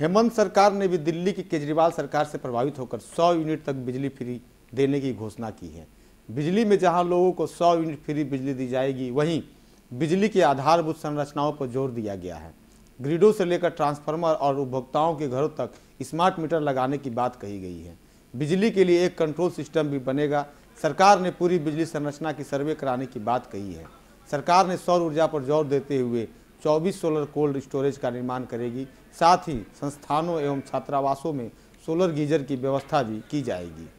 हेमंत सरकार ने भी दिल्ली की केजरीवाल सरकार से प्रभावित होकर 100 यूनिट तक बिजली फ्री देने की घोषणा की है बिजली में जहां लोगों को 100 यूनिट फ्री बिजली दी जाएगी वहीं बिजली की आधारभूत संरचनाओं पर जोर दिया गया है ग्रिडों से लेकर ट्रांसफार्मर और उपभोक्ताओं के घरों तक स्मार्ट मीटर लगाने की बात कही गई है बिजली के लिए एक कंट्रोल सिस्टम भी बनेगा सरकार ने पूरी बिजली संरचना की सर्वे कराने की बात कही है सरकार ने सौर ऊर्जा पर जोर देते हुए 24 सोलर कोल्ड स्टोरेज का निर्माण करेगी साथ ही संस्थानों एवं छात्रावासों में सोलर गीजर की व्यवस्था भी की जाएगी